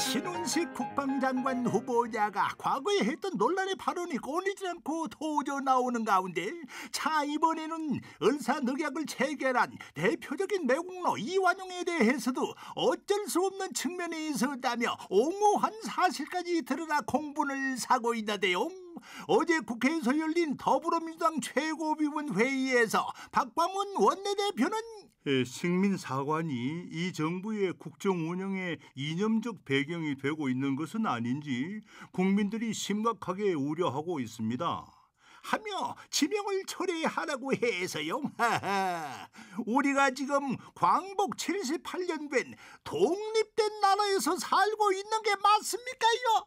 신훈식 국방장관 후보자가 과거에 했던 논란의 발언이 꼬니지 않고 도저 나오는 가운데 차 이번에는 을사늑약을 체결한 대표적인 매국노 이완용에 대해서도 어쩔 수 없는 측면이 있었다며 옹호한 사실까지 드러나 공분을 사고 있다대요. 어제 국회에서 열린 더불어민주당 최고위원 회의에서 박광훈 원내대표는 예, 식민사관이 이 정부의 국정 운영의 이념적 배경이 되고 있는 것은 아닌지 국민들이 심각하게 우려하고 있습니다. 하며 지명을 철회하라고 해서요. 우리가 지금 광복 78년 된 독립된 나라에서 살고 있는 게 맞습니까요?